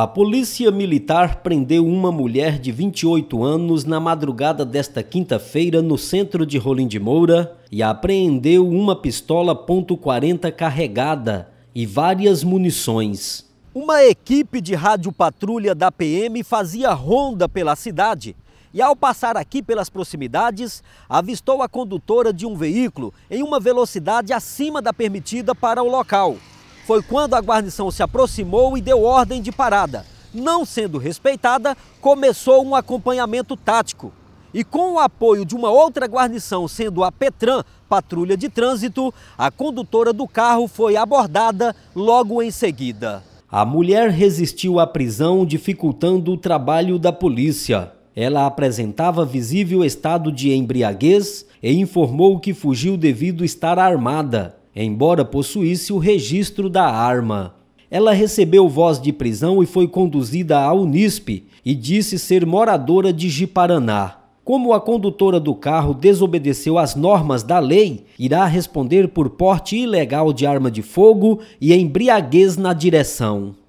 A polícia militar prendeu uma mulher de 28 anos na madrugada desta quinta-feira no centro de Rolim de Moura e apreendeu uma pistola .40 carregada e várias munições. Uma equipe de rádio patrulha da PM fazia ronda pela cidade e ao passar aqui pelas proximidades, avistou a condutora de um veículo em uma velocidade acima da permitida para o local. Foi quando a guarnição se aproximou e deu ordem de parada. Não sendo respeitada, começou um acompanhamento tático. E com o apoio de uma outra guarnição, sendo a Petran, patrulha de trânsito, a condutora do carro foi abordada logo em seguida. A mulher resistiu à prisão, dificultando o trabalho da polícia. Ela apresentava visível estado de embriaguez e informou que fugiu devido estar armada embora possuísse o registro da arma. Ela recebeu voz de prisão e foi conduzida à Unisp e disse ser moradora de Jiparaná. Como a condutora do carro desobedeceu às normas da lei, irá responder por porte ilegal de arma de fogo e embriaguez na direção.